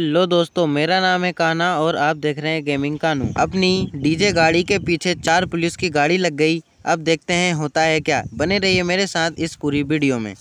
hello दोस्तों मेरा नाम है काना और आप देख रहे हैं गेमिंग कानू अपनी डीजे गाड़ी के पीछे चार पुलिस की गाड़ी लग गई अब देखते हैं होता है क्या बने रहिए मेरे साथ इस पूरी वीडियो में